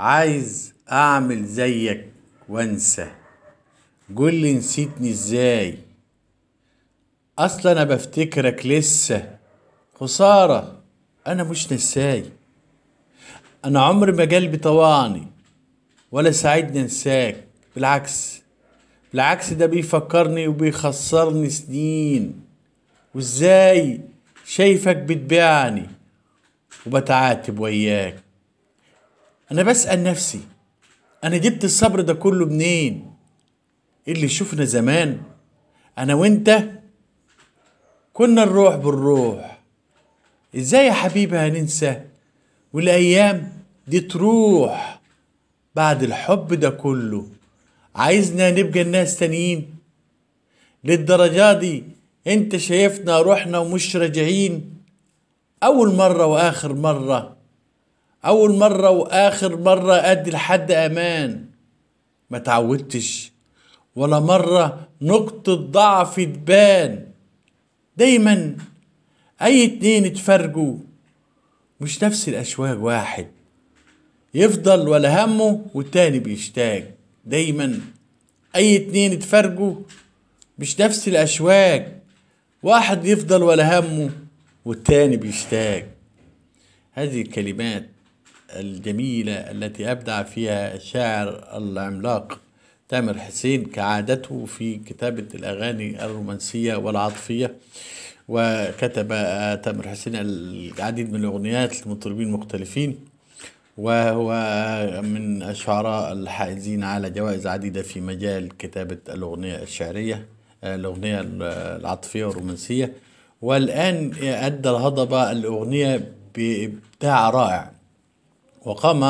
عايز اعمل زيك وانسى قول لي نسيتني ازاي اصلا انا بفتكرك لسه خساره انا مش نساي انا عمر ما قلبي طواني ولا ساعدني انساك بالعكس بالعكس ده بيفكرني وبيخسرني سنين وازاي شايفك بتبيعني وبتعاتب وياك انا بسال نفسي انا جبت الصبر ده كله منين إيه اللي شفنا زمان انا وانت كنا نروح بالروح ازاي يا حبيبي هننسى والايام دي تروح بعد الحب ده كله عايزنا نبقى الناس تانيين للدرجة دي انت شايفنا روحنا ومش راجعين اول مرة واخر مرة اول مرة واخر مرة ادي لحد امان ما تعودتش ولا مرة نقطة ضعف تبان دايما اي اتنين اتفرجوا مش نفس الاشواج واحد يفضل ولا همه والتاني بيشتاق دايما اي اتنين اتفرجوا مش نفس الاشواج واحد يفضل ولا همه والتاني بيشتاق هذه الكلمات الجميلة التي أبدع فيها الشاعر العملاق تامر حسين كعادته في كتابة الأغاني الرومانسية والعاطفية وكتب آه، تامر حسين العديد من الأغنيات لمطربين مختلفين وهو من الشعراء الحائزين على جوائز عديدة في مجال كتابة الأغنية الشعرية آه، الأغنية العاطفية والرومانسية والآن أدى الهضبة الأغنية بإبداع رائع وقام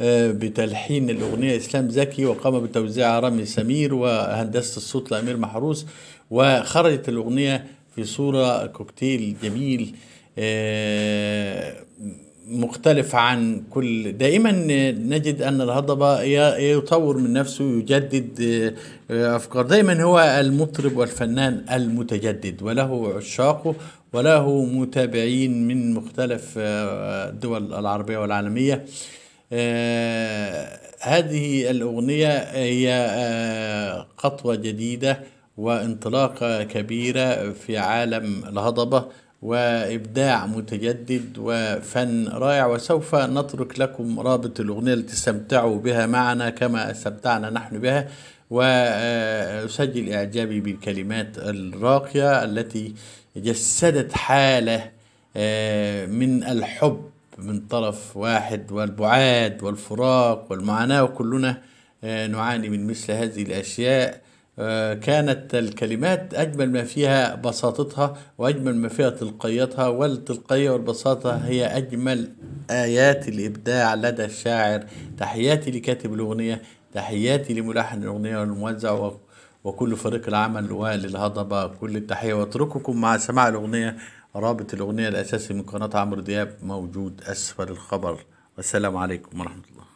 آه، بتلحين الأغنية إسلام زكي وقام بتوزيع رامي سمير وهندسة الصوت لأمير محروس وخرجت الأغنية في صورة كوكتيل جميل آه، مختلف عن كل دائما نجد ان الهضبه يطور من نفسه يجدد آه، افكار دائما هو المطرب والفنان المتجدد وله عشاقه وله متابعين من مختلف آه، الدول العربيه والعالميه آه، هذه الاغنيه هي خطوه جديده وانطلاقه كبيره في عالم الهضبه وإبداع متجدد وفن رائع وسوف نترك لكم رابط الأغنية لتستمتعوا بها معنا كما استمتعنا نحن بها وأسجل إعجابي بالكلمات الراقية التي جسدت حالة آه، من الحب من طرف واحد والبعاد والفراق والمعاناة وكلنا آه، نعاني من مثل هذه الأشياء آه، كانت الكلمات أجمل ما فيها بساطتها وأجمل ما فيها تلقيتها والتلقية والبساطة هي أجمل آيات الإبداع لدى الشاعر تحياتي لكاتب الأغنية تحياتي لملحن الأغنية والموزع وكل فريق العمل وللهضبة كل التحية واترككم مع سماع الأغنية رابط الأغنية الأساسي من قناة عمرو دياب موجود أسفل الخبر والسلام عليكم ورحمة الله